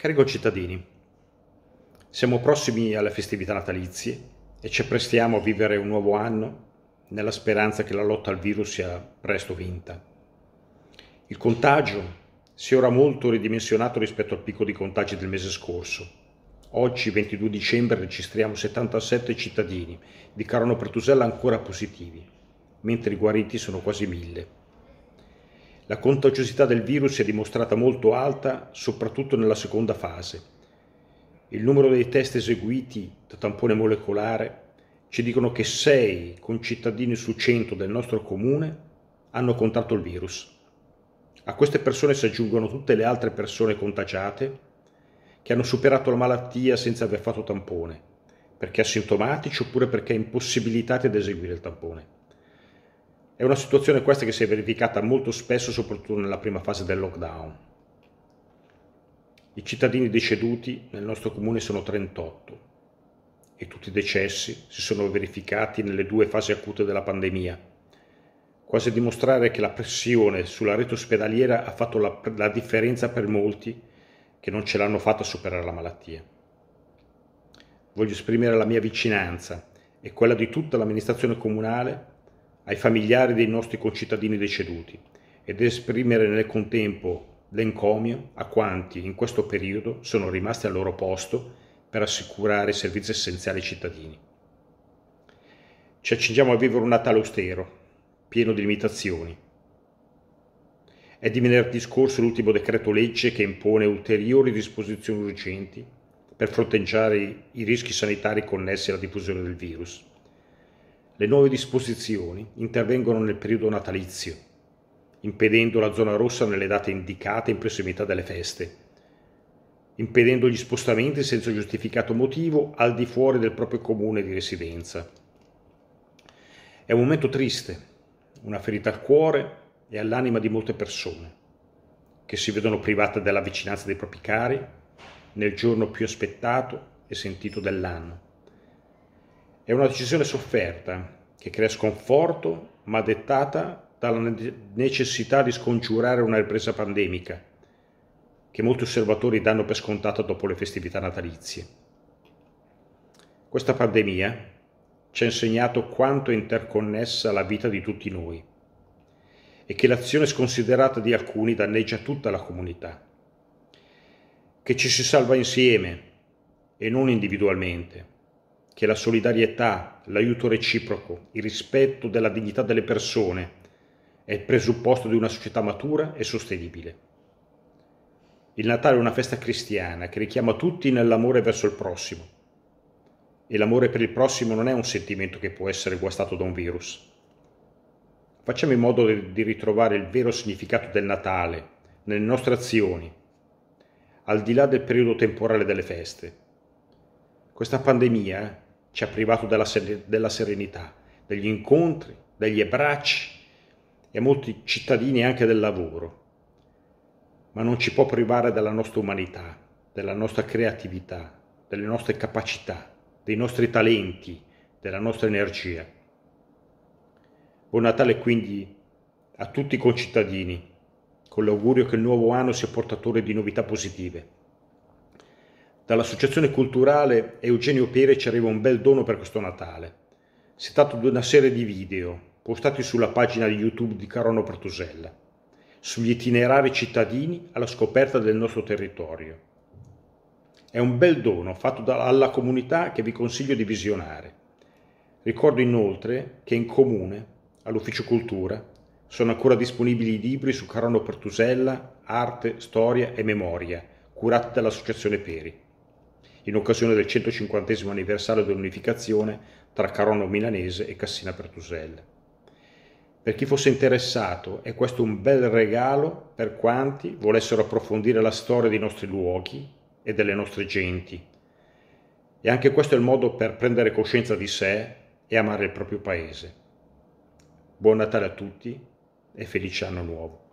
Cari concittadini, siamo prossimi alle festività natalizie e ci apprestiamo a vivere un nuovo anno nella speranza che la lotta al virus sia presto vinta. Il contagio si è ora molto ridimensionato rispetto al picco di contagi del mese scorso. Oggi, 22 dicembre, registriamo 77 cittadini di Carano Pertusella ancora positivi, mentre i guariti sono quasi mille. La contagiosità del virus si è dimostrata molto alta, soprattutto nella seconda fase. Il numero dei test eseguiti da tampone molecolare ci dicono che 6 concittadini su 100 del nostro comune hanno contratto il virus. A queste persone si aggiungono tutte le altre persone contagiate che hanno superato la malattia senza aver fatto tampone, perché asintomatici oppure perché impossibilitati ad eseguire il tampone. È una situazione questa che si è verificata molto spesso, soprattutto nella prima fase del lockdown. I cittadini deceduti nel nostro comune sono 38 e tutti i decessi si sono verificati nelle due fasi acute della pandemia, quasi a dimostrare che la pressione sulla rete ospedaliera ha fatto la, la differenza per molti che non ce l'hanno fatta a superare la malattia. Voglio esprimere la mia vicinanza e quella di tutta l'amministrazione comunale ai familiari dei nostri concittadini deceduti ed esprimere nel contempo l'encomio a quanti in questo periodo sono rimasti al loro posto per assicurare servizi essenziali ai cittadini. Ci accingiamo a vivere un Natale austero, pieno di limitazioni. È di venerdì scorso l'ultimo decreto legge che impone ulteriori disposizioni urgenti per fronteggiare i rischi sanitari connessi alla diffusione del virus. Le nuove disposizioni intervengono nel periodo natalizio, impedendo la zona rossa nelle date indicate in prossimità delle feste, impedendo gli spostamenti senza giustificato motivo al di fuori del proprio comune di residenza. È un momento triste, una ferita al cuore e all'anima di molte persone, che si vedono private della vicinanza dei propri cari nel giorno più aspettato e sentito dell'anno è una decisione sofferta, che crea sconforto, ma dettata dalla necessità di scongiurare una ripresa pandemica, che molti osservatori danno per scontata dopo le festività natalizie. Questa pandemia ci ha insegnato quanto è interconnessa la vita di tutti noi e che l'azione sconsiderata di alcuni danneggia tutta la comunità, che ci si salva insieme e non individualmente che la solidarietà, l'aiuto reciproco, il rispetto della dignità delle persone è il presupposto di una società matura e sostenibile. Il Natale è una festa cristiana che richiama tutti nell'amore verso il prossimo. E l'amore per il prossimo non è un sentimento che può essere guastato da un virus. Facciamo in modo di ritrovare il vero significato del Natale nelle nostre azioni, al di là del periodo temporale delle feste. Questa pandemia ci ha privato della, della serenità, degli incontri, degli abbracci e molti cittadini anche del lavoro, ma non ci può privare della nostra umanità, della nostra creatività, delle nostre capacità, dei nostri talenti, della nostra energia. Buon Natale quindi a tutti i concittadini, con l'augurio che il nuovo anno sia portatore di novità positive Dall'associazione culturale Eugenio Pere ci arriva un bel dono per questo Natale. Si tratta di una serie di video postati sulla pagina di YouTube di Carono Pertusella sugli itinerari cittadini alla scoperta del nostro territorio. È un bel dono fatto dalla comunità che vi consiglio di visionare. Ricordo inoltre che in comune, all'ufficio cultura, sono ancora disponibili i libri su Carono Pertusella, arte, storia e memoria, curati dall'Associazione Peri in occasione del 150 anniversario dell'unificazione tra Carono Milanese e Cassina Pertuselle. Per chi fosse interessato è questo un bel regalo per quanti volessero approfondire la storia dei nostri luoghi e delle nostre genti. E anche questo è il modo per prendere coscienza di sé e amare il proprio paese. Buon Natale a tutti e felice anno nuovo.